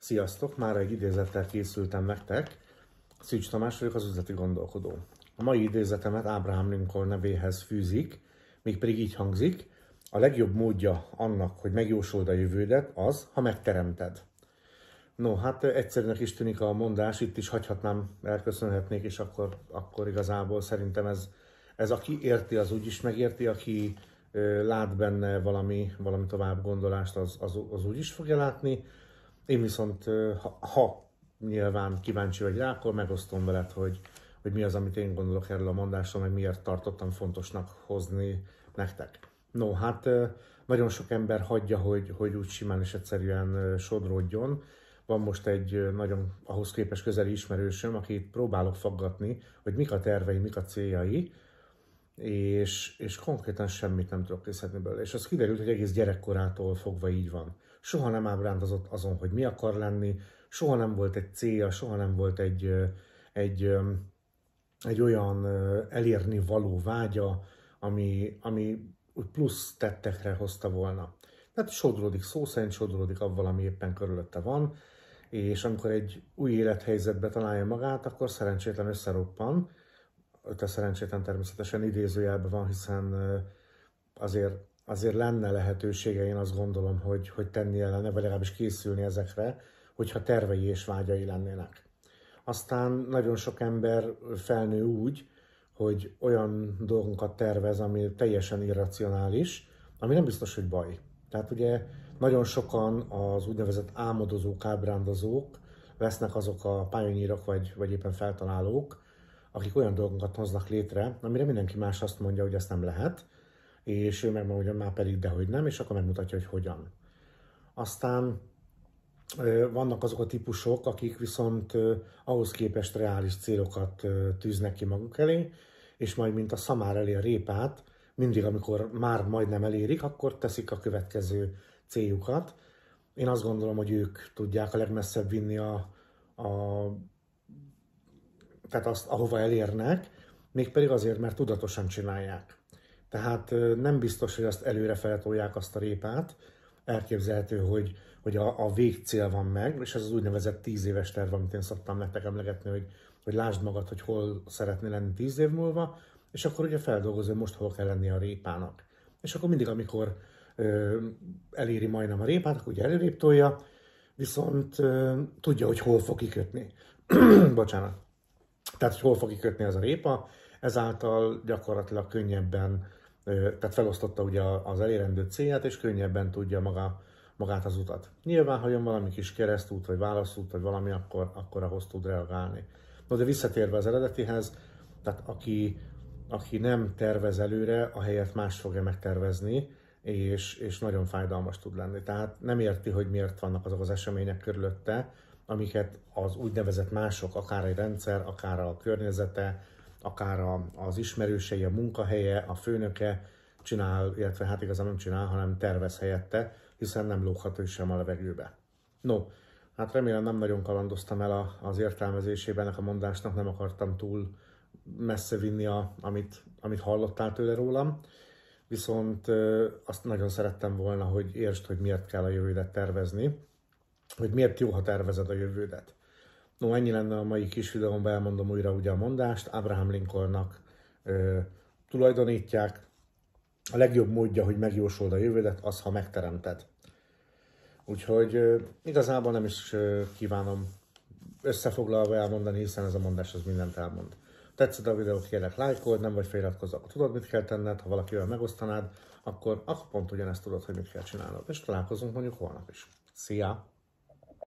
Sziasztok! Már egy idézettel készültem nektek. Szűcs Tamás vagyok, az üzleti gondolkodó. A mai idézetemet Ábrahám Lincoln nevéhez fűzik, mégpedig így hangzik. A legjobb módja annak, hogy megjósold a jövődet, az, ha megteremted. No, hát egyszerűnek is tűnik a mondás, itt is hagyhatnám, elköszönhetnék, és akkor, akkor igazából szerintem ez, ez aki érti, az úgyis megérti, aki lát benne valami, valami tovább gondolást, az, az, az úgy is fogja látni. Én viszont, ha, ha nyilván kíváncsi vagy rá, akkor megosztom veled, hogy, hogy mi az, amit én gondolok erről a mondásról, meg miért tartottam fontosnak hozni nektek. No, hát nagyon sok ember hagyja, hogy, hogy úgy simán és egyszerűen sodródjon. Van most egy nagyon ahhoz képes közeli ismerősöm, akit próbálok faggatni, hogy mik a tervei, mik a céljai, és, és konkrétan semmit nem tudok készíteni belőle. És az kiderült, hogy egész gyerekkorától fogva így van. Soha nem ábrándozott azon, hogy mi akar lenni, soha nem volt egy célja, soha nem volt egy, egy, egy olyan elérni való vágya, ami, ami plusz tettekre hozta volna. Tehát sodródik, szó szerint sodródik avval, ami éppen körülötte van, és amikor egy új élethelyzetbe találja magát, akkor szerencsétlen összeroppan, öte szerencsétlen természetesen idézőjelben van, hiszen azért, azért lenne lehetősége, én azt gondolom, hogy, hogy tenni ellene, vagy legalábbis készülni ezekre, hogyha tervei és vágyai lennének. Aztán nagyon sok ember felnő úgy, hogy olyan dolgokat tervez, ami teljesen irracionális, ami nem biztos, hogy baj. Tehát ugye nagyon sokan az úgynevezett álmodozók, ábrándozók lesznek azok a pályanyírok, vagy, vagy éppen feltalálók, akik olyan dolgokat hoznak létre, amire mindenki más azt mondja, hogy ezt nem lehet, és ő megmondja, hogy már pedig, de hogy nem, és akkor megmutatja, hogy hogyan. Aztán vannak azok a típusok, akik viszont ahhoz képest reális célokat tűznek ki maguk elé, és majd mint a szamár elé a répát, mindig, amikor már majdnem elérik, akkor teszik a következő céljukat. Én azt gondolom, hogy ők tudják a legmesszebb vinni a, a tehát azt, ahova elérnek, mégpedig azért, mert tudatosan csinálják. Tehát nem biztos, hogy azt előre feltolják azt a répát, elképzelhető, hogy, hogy a, a végcél van meg, és ez az úgynevezett tíz éves terv, amit én szoktam nektek emlegetni, hogy, hogy lásd magad, hogy hol szeretnél lenni tíz év múlva, és akkor ugye feldolgozó, most hol kell lenni a répának. És akkor mindig, amikor ö, eléri majdnem a répát, akkor ugye előrébb tolja, viszont ö, tudja, hogy hol fog kikötni. Bocsánat. Tehát, hogy hol fog kikötni ez a répa, ezáltal gyakorlatilag könnyebben, tehát felosztotta ugye az elérendő célját, és könnyebben tudja maga, magát az utat. Nyilván, ha jön valami kis keresztút, vagy válaszút, vagy valami, akkor, akkor ahhoz tud reagálni. No, de visszatérve az eredetihez, tehát aki, aki nem tervez előre, a helyet más fogja megtervezni, és, és nagyon fájdalmas tud lenni. Tehát nem érti, hogy miért vannak azok az események körülötte, amiket az úgynevezett mások, akár egy rendszer, akár a környezete, akár az ismerősei, a munkahelye, a főnöke csinál, illetve hát igazán nem csinál, hanem tervez helyette, hiszen nem lóghat ő sem a levegőbe. No, hát remélem nem nagyon kalandoztam el az értelmezésében, ennek a mondásnak nem akartam túl messze vinni, a, amit, amit hallottál tőle rólam, viszont azt nagyon szerettem volna, hogy értsd, hogy miért kell a jövődet tervezni, hogy miért jó, ha tervezed a jövődet. No, ennyi lenne a mai kis videómban, elmondom újra ugye a mondást. Abraham Lincolnnak ö, tulajdonítják. A legjobb módja, hogy megjósold a jövődet, az, ha megteremted. Úgyhogy ö, igazából nem is ö, kívánom összefoglalva elmondani, hiszen ez a mondás az mindent elmond. Tetszett a videót, kérlek lájkold, nem vagy feliratkozz, akkor tudod, mit kell tenned, ha valakivel megosztanád, akkor, akkor pont ugyanezt tudod, hogy mit kell csinálnod. És találkozunk mondjuk holnap is. Szia!